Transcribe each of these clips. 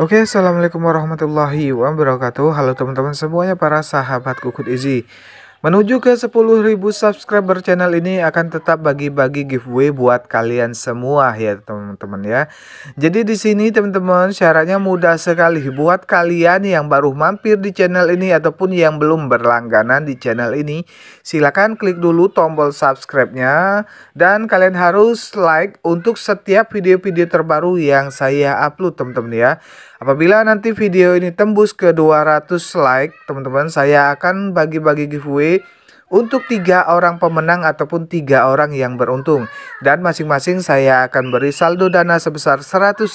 Oke, okay, Assalamualaikum warahmatullahi wabarakatuh. Halo teman-teman semuanya para sahabat Kukut Izi. Menuju ke 10.000 subscriber channel ini akan tetap bagi-bagi giveaway buat kalian semua ya teman-teman ya. Jadi di sini teman-teman syaratnya mudah sekali buat kalian yang baru mampir di channel ini ataupun yang belum berlangganan di channel ini. Silahkan klik dulu tombol subscribe-nya dan kalian harus like untuk setiap video-video terbaru yang saya upload teman-teman ya. Apabila nanti video ini tembus ke 200 like, teman-teman, saya akan bagi-bagi giveaway untuk tiga orang pemenang ataupun tiga orang yang beruntung dan masing-masing saya akan beri saldo dana sebesar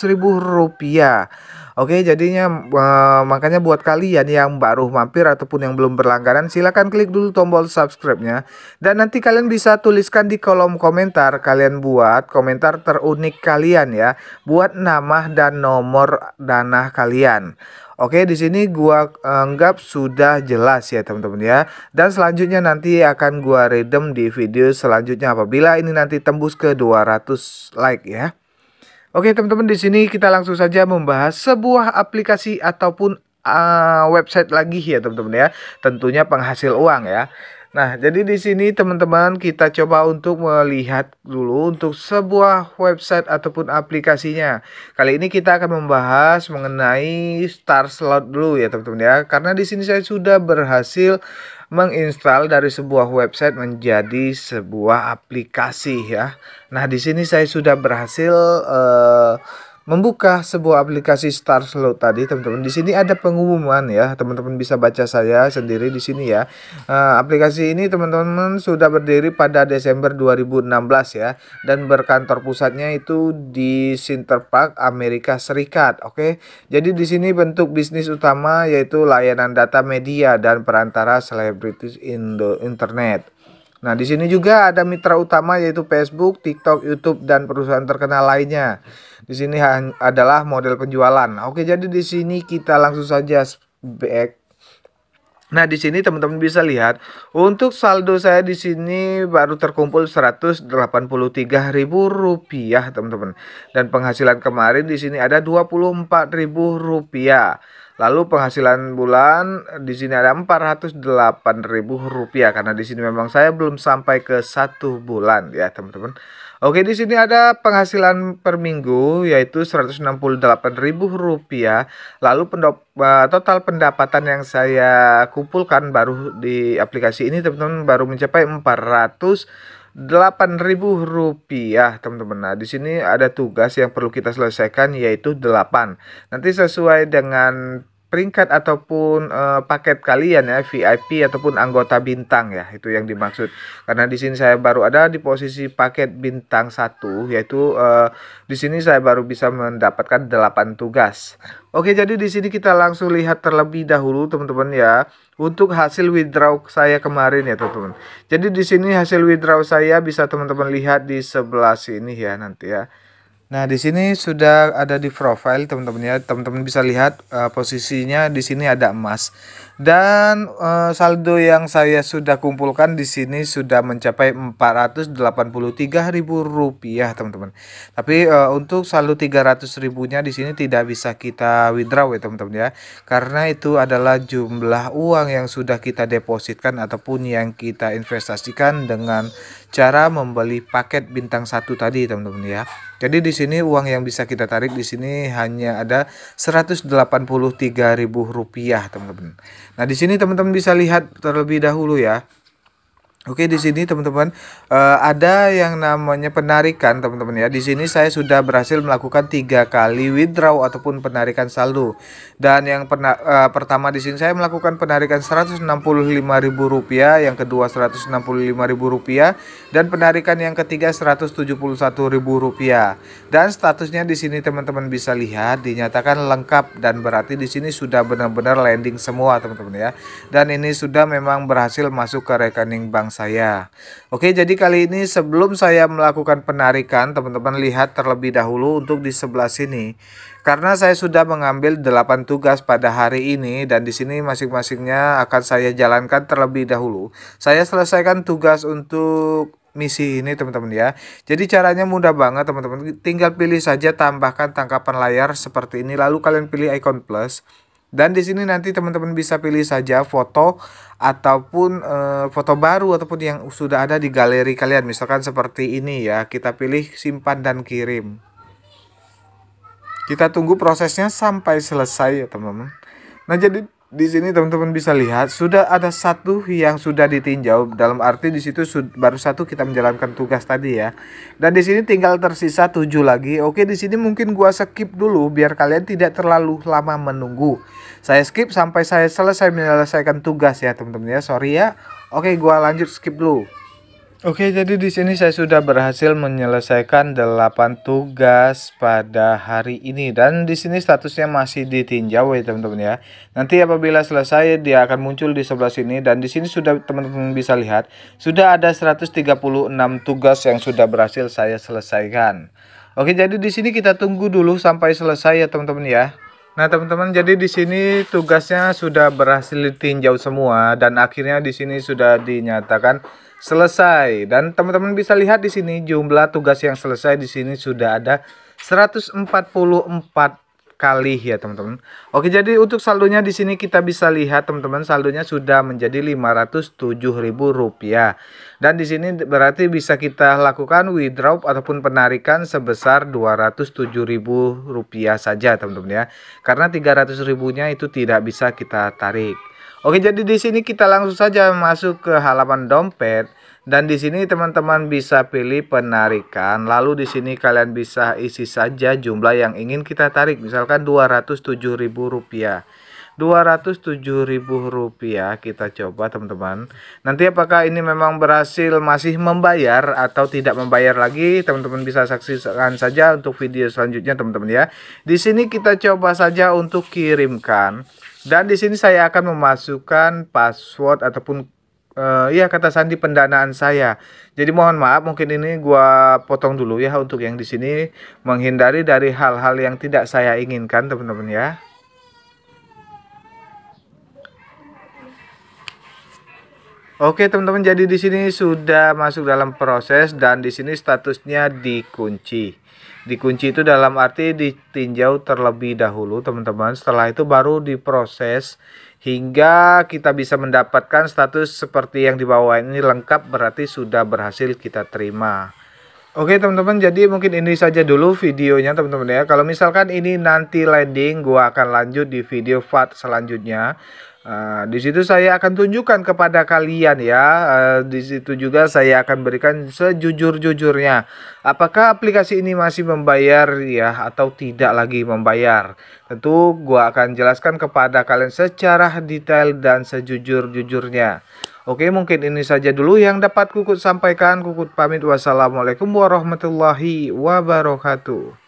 ribu rupiah. Oke, jadinya uh, makanya buat kalian yang baru mampir ataupun yang belum berlangganan, silahkan klik dulu tombol subscribe-nya. Dan nanti kalian bisa tuliskan di kolom komentar, kalian buat komentar terunik kalian ya, buat nama dan nomor dana kalian. Oke, di sini gua anggap sudah jelas ya teman-teman ya. Dan selanjutnya nanti akan gua redeem di video selanjutnya apabila ini nanti tembus ke 200 like ya. Oke teman-teman di sini kita langsung saja membahas sebuah aplikasi ataupun uh, website lagi ya teman-teman ya. Tentunya penghasil uang ya. Nah, jadi di sini teman-teman kita coba untuk melihat dulu untuk sebuah website ataupun aplikasinya. Kali ini kita akan membahas mengenai Star Slot dulu ya teman-teman ya. Karena di sini saya sudah berhasil menginstal dari sebuah website menjadi sebuah aplikasi ya. Nah, di sini saya sudah berhasil uh, membuka sebuah aplikasi Star Slot tadi teman-teman di sini ada pengumuman ya teman-teman bisa baca saya sendiri di sini ya e, aplikasi ini teman-teman sudah berdiri pada Desember 2016 ya dan berkantor pusatnya itu di Center Park Amerika Serikat oke jadi di sini bentuk bisnis utama yaitu layanan data media dan perantara selebritis Indo internet Nah, di sini juga ada mitra utama yaitu Facebook, TikTok, YouTube, dan perusahaan terkenal lainnya. Di sini adalah model penjualan. Oke, jadi di sini kita langsung saja back. Nah, di sini teman-teman bisa lihat untuk saldo saya di sini baru terkumpul Rp183.000, teman-teman. Dan penghasilan kemarin di sini ada Rp24.000. Lalu penghasilan bulan di sini ada ribu rupiah karena di sini memang saya belum sampai ke satu bulan ya teman-teman. Oke di sini ada penghasilan per minggu yaitu ribu rupiah. Lalu pendop, eh, total pendapatan yang saya kumpulkan baru di aplikasi ini teman-teman baru mencapai 400 rp rupiah teman-teman. Nah, di sini ada tugas yang perlu kita selesaikan yaitu 8. Nanti sesuai dengan peringkat ataupun uh, paket kalian ya VIP ataupun anggota bintang ya itu yang dimaksud karena di sini saya baru ada di posisi paket bintang satu yaitu uh, di sini saya baru bisa mendapatkan 8 tugas Oke jadi di sini kita langsung lihat terlebih dahulu teman-teman ya untuk hasil withdraw saya kemarin ya teman-teman jadi di sini hasil withdraw saya bisa teman-teman lihat di sebelah sini ya nanti ya Nah, di sini sudah ada di profile teman-teman ya. Teman-teman bisa lihat uh, posisinya di sini ada emas. Dan uh, saldo yang saya sudah kumpulkan di sini sudah mencapai rp rupiah, teman-teman. Tapi uh, untuk saldo 300.000-nya di sini tidak bisa kita withdraw ya teman-teman ya. Karena itu adalah jumlah uang yang sudah kita depositkan ataupun yang kita investasikan dengan cara membeli paket bintang satu tadi teman-teman ya. Jadi di sini uang yang bisa kita tarik di sini hanya ada 183.000 rupiah, teman-teman. Nah, di sini teman-teman bisa lihat terlebih dahulu ya. Oke, di sini teman-teman uh, ada yang namanya penarikan teman-teman ya. Di sini saya sudah berhasil melakukan tiga kali withdraw ataupun penarikan saldo. Dan yang pernah eh, uh, pertama di sini saya melakukan penarikan 165.000 rupiah yang kedua 165.000 rupiah dan penarikan yang ketiga 171.000 rupiah Dan statusnya di sini teman-teman bisa lihat dinyatakan lengkap dan berarti di sini sudah benar-benar landing semua teman-teman ya. Dan ini sudah memang berhasil masuk ke rekening bank saya. Oke, jadi kali ini sebelum saya melakukan penarikan, teman-teman lihat terlebih dahulu untuk di sebelah sini. Karena saya sudah mengambil 8 tugas pada hari ini dan di sini masing-masingnya akan saya jalankan terlebih dahulu. Saya selesaikan tugas untuk misi ini teman-teman ya. Jadi caranya mudah banget teman-teman. Tinggal pilih saja tambahkan tangkapan layar seperti ini lalu kalian pilih icon plus. Dan di sini nanti teman-teman bisa pilih saja foto ataupun e, foto baru ataupun yang sudah ada di galeri kalian. Misalkan seperti ini ya, kita pilih simpan dan kirim. Kita tunggu prosesnya sampai selesai ya teman-teman. Nah jadi di sini teman-teman bisa lihat sudah ada satu yang sudah ditinjau dalam arti di situ baru satu kita menjalankan tugas tadi ya dan di sini tinggal tersisa tujuh lagi oke di sini mungkin gua skip dulu biar kalian tidak terlalu lama menunggu saya skip sampai saya selesai menyelesaikan tugas ya teman-teman ya sorry ya oke gua lanjut skip dulu Oke, jadi di sini saya sudah berhasil menyelesaikan 8 tugas pada hari ini dan di sini statusnya masih ditinjau ya teman-teman ya. Nanti apabila selesai dia akan muncul di sebelah sini dan di sini sudah teman-teman bisa lihat sudah ada 136 tugas yang sudah berhasil saya selesaikan. Oke, jadi di sini kita tunggu dulu sampai selesai ya teman-teman ya. Nah teman-teman jadi di sini tugasnya sudah berhasil ditinjau semua dan akhirnya di sini sudah dinyatakan selesai. Dan teman-teman bisa lihat di sini jumlah tugas yang selesai di sini sudah ada 144 kali ya teman-teman. Oke jadi untuk saldonya di sini kita bisa lihat teman-teman saldonya sudah menjadi Rp507.000 dan di sini berarti bisa kita lakukan withdraw ataupun penarikan sebesar Rp207.000 saja teman-teman ya. Karena 300 300000 nya itu tidak bisa kita tarik. Oke, jadi di sini kita langsung saja masuk ke halaman dompet dan di sini teman-teman bisa pilih penarikan. Lalu di sini kalian bisa isi saja jumlah yang ingin kita tarik, misalkan rp rupiah rp rupiah kita coba teman-teman nanti apakah ini memang berhasil masih membayar atau tidak membayar lagi teman-teman bisa saksikan saja untuk video selanjutnya teman-teman ya di sini kita coba saja untuk kirimkan dan di sini saya akan memasukkan password ataupun uh, ya kata sandi pendanaan saya. Jadi mohon maaf mungkin ini gua potong dulu ya untuk yang di sini menghindari dari hal-hal yang tidak saya inginkan teman-teman ya. Oke teman-teman jadi di sini sudah masuk dalam proses dan di sini statusnya dikunci. Dikunci itu dalam arti ditinjau terlebih dahulu teman-teman. Setelah itu baru diproses hingga kita bisa mendapatkan status seperti yang di bawah ini lengkap berarti sudah berhasil kita terima. Oke teman-teman jadi mungkin ini saja dulu videonya teman-teman ya. Kalau misalkan ini nanti landing gua akan lanjut di video fat selanjutnya. Ah, di situ saya akan tunjukkan kepada kalian ya. Ah, di situ juga saya akan berikan sejujur-jujurnya. Apakah aplikasi ini masih membayar ya atau tidak lagi membayar? Tentu gua akan jelaskan kepada kalian secara detail dan sejujur-jujurnya. Oke, mungkin ini saja dulu yang dapat Kukut sampaikan. Kukut pamit. Wassalamualaikum warahmatullahi wabarakatuh.